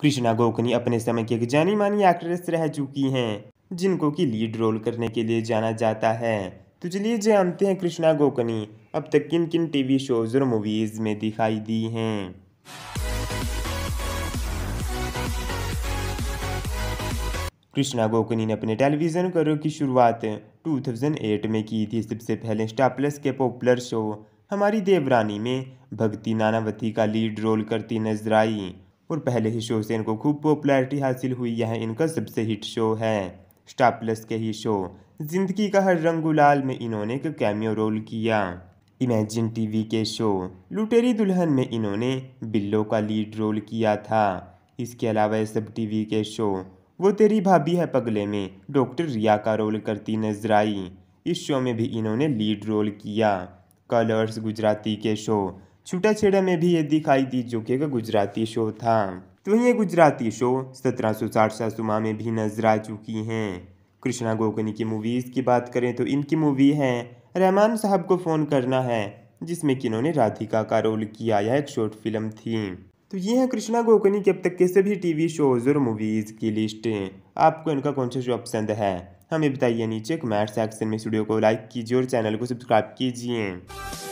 कृष्णा गोकनी अपने समय की एक जानी मानी एक्ट्रेस रह चुकी हैं जिनको की लीड रोल करने के लिए जाना जाता है तो चलिए जानते हैं कृष्णा गोकनी अब तक किन किन टीवी शोज और मूवीज में दिखाई दी हैं कृष्णा गोकनी ने अपने टेलीविजन करियर की शुरुआत 2008 में की थी सबसे पहले स्टार प्लस के पॉपुलर शो हमारी देवरानी में भक्ति नानावती का लीड रोल करती नजर आई और पहले ही शो से इनको खूब पॉपुलैरिटी हासिल हुई यह इनका सबसे हिट शो है स्टार प्लस के ही शो जिंदगी का हर रंग गुलाल में इन्होंने एक कैमियो रोल किया इमेजिन टीवी के शो लुटेरी दुल्हन में इन्होंने बिल्लो का लीड रोल किया था इसके अलावा सब टीवी के शो वो तेरी भाभी है पगले में डॉक्टर रिया का रोल करती नजर आई इस शो में भी इन्होंने लीड रोल किया कलर्स गुजराती के शो छुटा छेड़ा में भी ये दिखाई दी जो कि एक गुजराती शो था तो ये गुजराती शो सत्रह सौ साठ सासुमा में भी नजर आ चुकी हैं कृष्णा गोकनी की मूवीज़ की बात करें तो इनकी मूवी है रहमान साहब को फ़ोन करना है जिसमें कि इन्होंने राधिका का रोल किया यह एक शॉर्ट फिल्म थी तो ये है कृष्णा गोकनी के अब तक के सभी टी वी शोज़ और मूवीज़ की लिस्ट आपको इनका कौन सा शो पसंद है हमें बताइए नीचे कमेंट सेक्शन में स्टूडियो को लाइक कीजिए और चैनल को सब्सक्राइब कीजिए